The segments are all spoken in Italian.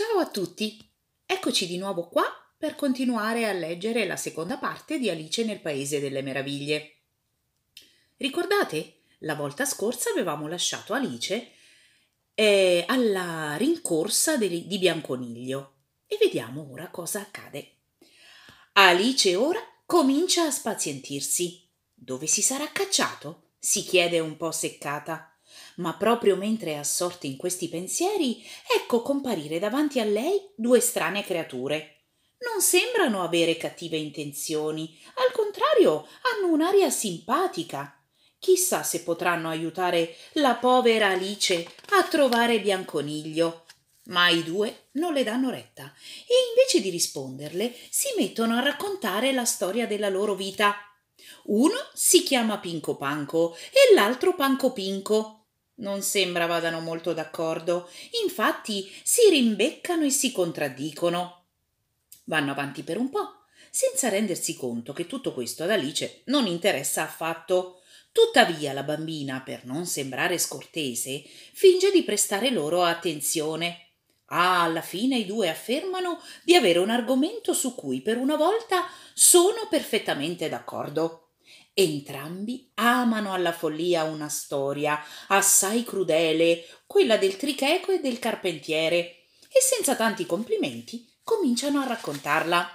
Ciao a tutti! Eccoci di nuovo qua per continuare a leggere la seconda parte di Alice nel Paese delle Meraviglie. Ricordate? La volta scorsa avevamo lasciato Alice eh, alla rincorsa di, di Bianconiglio e vediamo ora cosa accade. Alice ora comincia a spazientirsi. Dove si sarà cacciato? si chiede un po' seccata ma proprio mentre è assorto in questi pensieri, ecco comparire davanti a lei due strane creature. Non sembrano avere cattive intenzioni, al contrario hanno un'aria simpatica. Chissà se potranno aiutare la povera Alice a trovare Bianconiglio. Ma i due non le danno retta e invece di risponderle si mettono a raccontare la storia della loro vita. Uno si chiama Pinco Panco e l'altro Panco Pinco. Non sembra vadano molto d'accordo, infatti si rimbeccano e si contraddicono. Vanno avanti per un po', senza rendersi conto che tutto questo ad Alice non interessa affatto. Tuttavia la bambina, per non sembrare scortese, finge di prestare loro attenzione. Ah, alla fine i due affermano di avere un argomento su cui per una volta sono perfettamente d'accordo entrambi amano alla follia una storia assai crudele, quella del tricheco e del carpentiere, e senza tanti complimenti cominciano a raccontarla.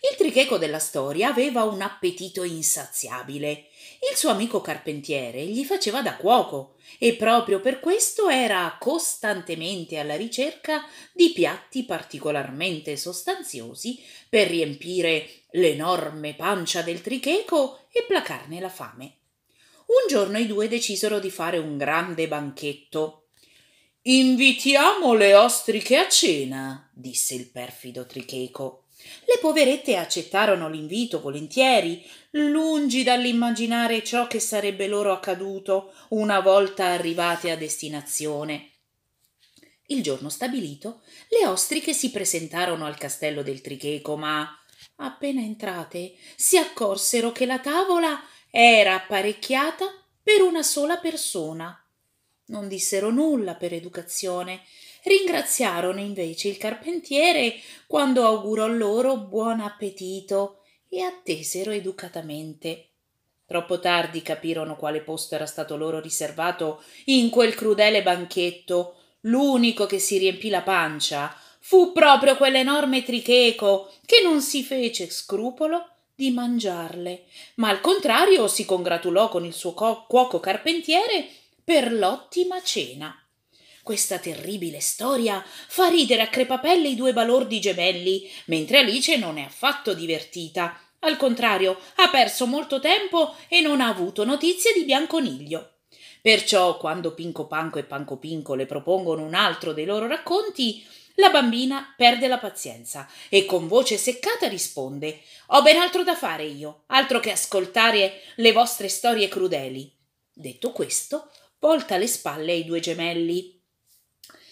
Il tricheco della storia aveva un appetito insaziabile. Il suo amico carpentiere gli faceva da cuoco e proprio per questo era costantemente alla ricerca di piatti particolarmente sostanziosi per riempire l'enorme pancia del tricheco e placarne la fame. Un giorno i due decisero di fare un grande banchetto. Invitiamo le ostriche a cena, disse il perfido tricheco. Le poverette accettarono l'invito volentieri, lungi dall'immaginare ciò che sarebbe loro accaduto una volta arrivate a destinazione. Il giorno stabilito, le ostriche si presentarono al castello del Tricheco, ma appena entrate si accorsero che la tavola era apparecchiata per una sola persona. Non dissero nulla per educazione, ringraziarono invece il carpentiere quando augurò loro buon appetito e attesero educatamente. Troppo tardi capirono quale posto era stato loro riservato in quel crudele banchetto. L'unico che si riempì la pancia fu proprio quell'enorme tricheco che non si fece scrupolo di mangiarle, ma al contrario si congratulò con il suo cuoco carpentiere per l'ottima cena. Questa terribile storia fa ridere a crepapelle i due balordi gemelli, mentre Alice non è affatto divertita. Al contrario, ha perso molto tempo e non ha avuto notizie di Bianconiglio. Perciò, quando Pinco Panco e Panco Pinco le propongono un altro dei loro racconti, la bambina perde la pazienza e con voce seccata risponde: Ho ben altro da fare io, altro che ascoltare le vostre storie crudeli. Detto questo, volta le spalle ai due gemelli.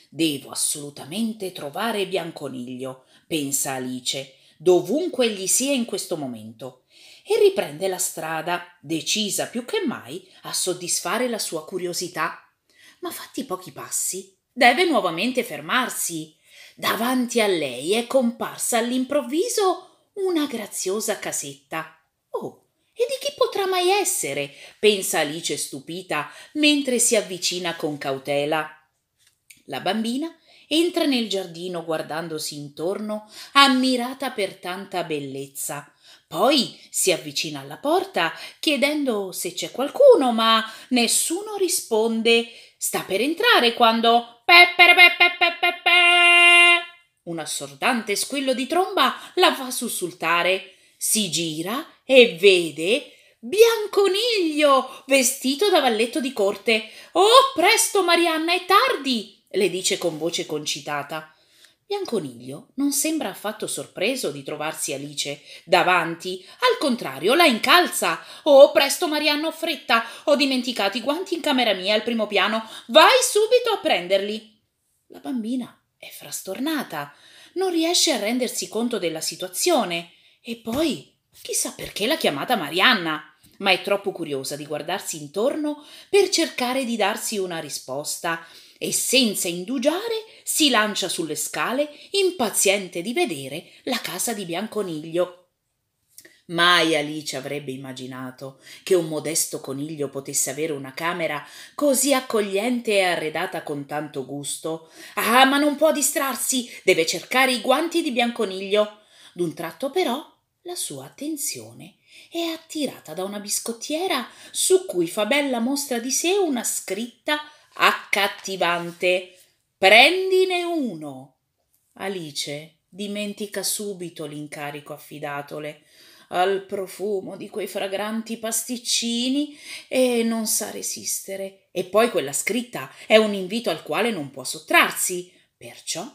Devo assolutamente trovare Bianconiglio, pensa Alice, dovunque egli sia in questo momento, e riprende la strada, decisa più che mai a soddisfare la sua curiosità. Ma fatti pochi passi, deve nuovamente fermarsi. Davanti a lei è comparsa all'improvviso una graziosa casetta. Oh, e di chi potrà mai essere? pensa Alice stupita mentre si avvicina con cautela. La bambina entra nel giardino guardandosi intorno, ammirata per tanta bellezza. Poi si avvicina alla porta chiedendo se c'è qualcuno, ma nessuno risponde. Sta per entrare quando peperepepepepepe. Un assordante squillo di tromba la fa sussultare si gira e vede Bianconiglio vestito da valletto di corte. Oh, presto, Marianna, è tardi! le dice con voce concitata. Bianconiglio non sembra affatto sorpreso di trovarsi Alice davanti, al contrario la incalza. Oh, presto Marianna, ho fretta, ho dimenticato i guanti in camera mia al primo piano, vai subito a prenderli. La bambina è frastornata, non riesce a rendersi conto della situazione. E poi, chissà perché l'ha chiamata Marianna, ma è troppo curiosa di guardarsi intorno per cercare di darsi una risposta e senza indugiare si lancia sulle scale, impaziente di vedere la casa di Bianconiglio. Mai Alice avrebbe immaginato che un modesto coniglio potesse avere una camera così accogliente e arredata con tanto gusto. Ah, ma non può distrarsi, deve cercare i guanti di Bianconiglio. D'un tratto però la sua attenzione è attirata da una biscottiera su cui fa bella mostra di sé una scritta accattivante. Prendine uno. Alice dimentica subito l'incarico affidatole al profumo di quei fragranti pasticcini e non sa resistere. E poi quella scritta è un invito al quale non può sottrarsi, perciò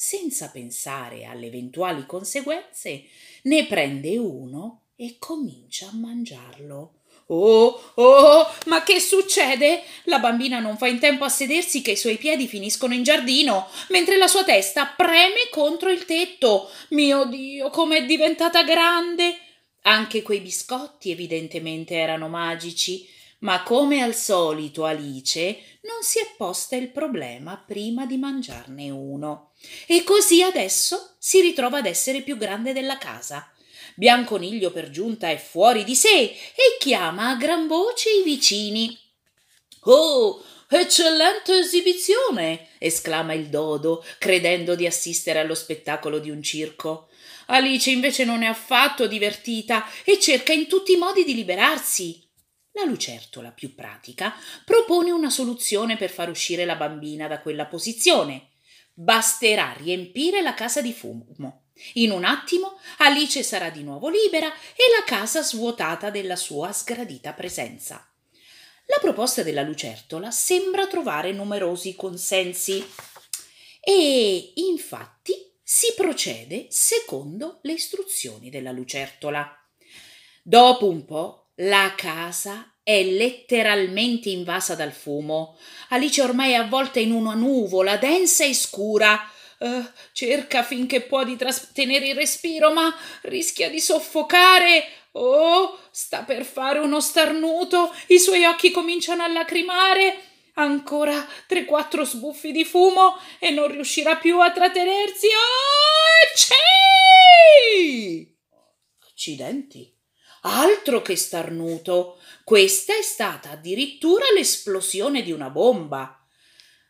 senza pensare alle eventuali conseguenze, ne prende uno e comincia a mangiarlo. Oh, oh, ma che succede? La bambina non fa in tempo a sedersi che i suoi piedi finiscono in giardino, mentre la sua testa preme contro il tetto. Mio Dio, com'è diventata grande! Anche quei biscotti evidentemente erano magici ma come al solito Alice non si è posta il problema prima di mangiarne uno. E così adesso si ritrova ad essere più grande della casa. Bianconiglio per giunta è fuori di sé e chiama a gran voce i vicini. Oh, Eccellente esibizione! esclama il dodo, credendo di assistere allo spettacolo di un circo. Alice invece non è affatto divertita e cerca in tutti i modi di liberarsi. La lucertola più pratica propone una soluzione per far uscire la bambina da quella posizione. Basterà riempire la casa di fumo. In un attimo Alice sarà di nuovo libera e la casa svuotata della sua sgradita presenza. La proposta della lucertola sembra trovare numerosi consensi e infatti si procede secondo le istruzioni della lucertola. Dopo un po' La casa è letteralmente invasa dal fumo. Alice ormai è avvolta in una nuvola densa e scura. Uh, cerca finché può di trattenere il respiro, ma rischia di soffocare. Oh, sta per fare uno starnuto. I suoi occhi cominciano a lacrimare. Ancora tre quattro sbuffi di fumo e non riuscirà più a trattenersi. Oh, c'è! Accidenti. Altro che starnuto! Questa è stata addirittura l'esplosione di una bomba.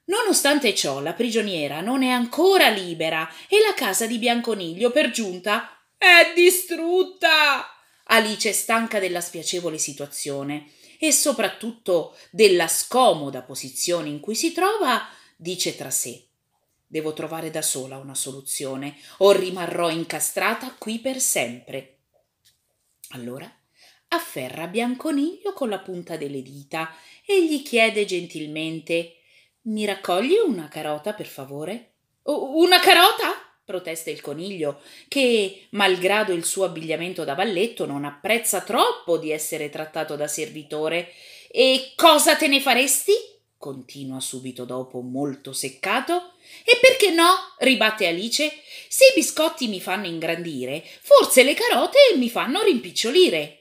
Nonostante ciò, la prigioniera non è ancora libera e la casa di Bianconiglio, per giunta, è distrutta! Alice è stanca della spiacevole situazione e soprattutto della scomoda posizione in cui si trova, dice tra sé. Devo trovare da sola una soluzione o rimarrò incastrata qui per sempre. Allora afferra Bianconiglio con la punta delle dita e gli chiede gentilmente Mi raccogli una carota, per favore? Una carota? protesta il coniglio, che, malgrado il suo abbigliamento da balletto, non apprezza troppo di essere trattato da servitore. E cosa te ne faresti? continua subito dopo molto seccato. E perché no? ribatte Alice. Se i biscotti mi fanno ingrandire, forse le carote mi fanno rimpicciolire.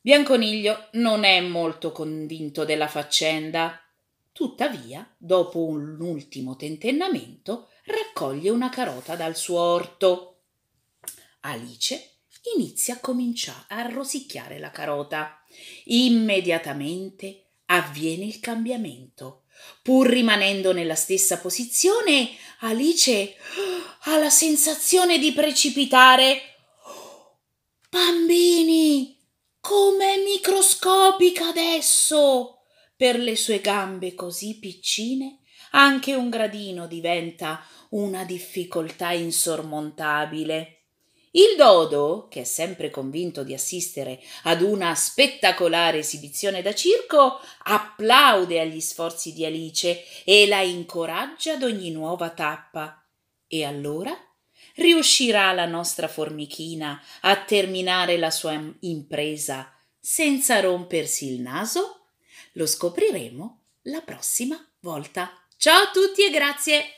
Bianconiglio non è molto convinto della faccenda. Tuttavia, dopo un ultimo tentennamento, raccoglie una carota dal suo orto. Alice inizia a cominciare a rosicchiare la carota. Immediatamente avviene il cambiamento. Pur rimanendo nella stessa posizione, Alice ha la sensazione di precipitare. Bambini, com'è microscopica adesso! Per le sue gambe così piccine, anche un gradino diventa una difficoltà insormontabile. Il dodo, che è sempre convinto di assistere ad una spettacolare esibizione da circo, applaude agli sforzi di Alice e la incoraggia ad ogni nuova tappa. E allora riuscirà la nostra formichina a terminare la sua impresa senza rompersi il naso? Lo scopriremo la prossima volta. Ciao a tutti e grazie!